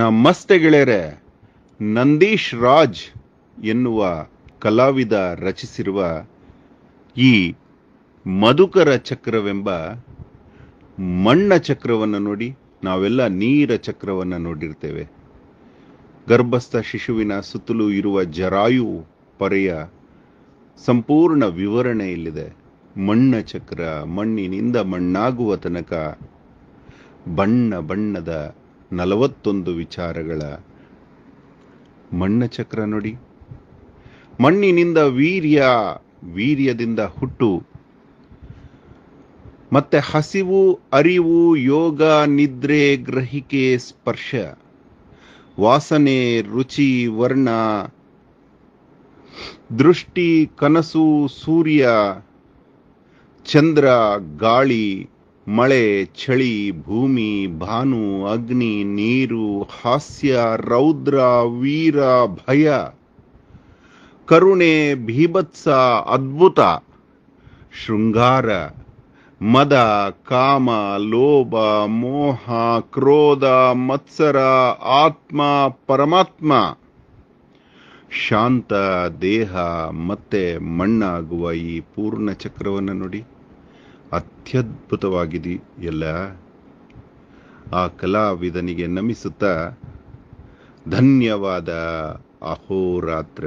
ನಮಸ್ತೆ ಗೆಳೆಯರೆ ನಂದೀಶ್ ರಾಜ್ ಎನ್ನುವ ಕಲಾವಿದ ರಚಿಸಿರುವ ಈ ಮಧುಕರ ಚಕ್ರವೆಂಬ ಮಣ್ಣ ಚಕ್ರವನ್ನು ನೋಡಿ ನಾವೆಲ್ಲ ನೀರ ಚಕ್ರವನ್ನು ನೋಡಿರ್ತೇವೆ ಗರ್ಭಸ್ಥ ಶಿಶುವಿನ ಸುತ್ತಲೂ ಇರುವ ಜರಾಯು ಪರೆಯ ಸಂಪೂರ್ಣ ವಿವರಣೆ ಇಲ್ಲಿದೆ ಮಣ್ಣ ಚಕ್ರ ಮಣ್ಣಿನಿಂದ ಮಣ್ಣಾಗುವ ತನಕ ಬಣ್ಣ ಬಣ್ಣದ ನಲವತ್ತೊಂದು ವಿಚಾರಗಳ ಮಣ್ಣ ಚಕ್ರ ನೋಡಿ ಮಣ್ಣಿನಿಂದ ವೀರ್ಯ ವೀರ್ಯದಿಂದ ಹುಟ್ಟು ಮತ್ತೆ ಹಸಿವು ಅರಿವು ಯೋಗ ನಿದ್ರೆ ಗ್ರಹಿಕೆ ಸ್ಪರ್ಶ ವಾಸನೆ ರುಚಿ ವರ್ಣ ದೃಷ್ಟಿ ಕನಸು ಸೂರ್ಯ ಚಂದ್ರ ಗಾಳಿ ಮಳೆ ಚಳಿ ಭೂಮಿ ಭಾನು ಅಗ್ನಿ ನೀರು ಹಾಸ್ಯ ರೌದ್ರ ವೀರ ಭಯ ಕರುಣೆ ಭೀಭತ್ಸ ಅದ್ಭುತ ಶೃಂಗಾರ ಮದ ಕಾಮ ಲೋಭ ಮೋಹ ಕ್ರೋಧ ಮತ್ಸರ ಆತ್ಮ ಪರಮಾತ್ಮ ಶಾಂತ ದೇಹ ಮತ್ತೆ ಮಣ್ಣಾಗುವ ಈ ಪೂರ್ಣ ಚಕ್ರವನ್ನು ನೋಡಿ ಎಲ್ಲ ಆ ಕಲಾವಿದನಿಗೆ ನಮಿಸುತ್ತಾ ಧನ್ಯವಾದ ಅಹೋರಾತ್ರ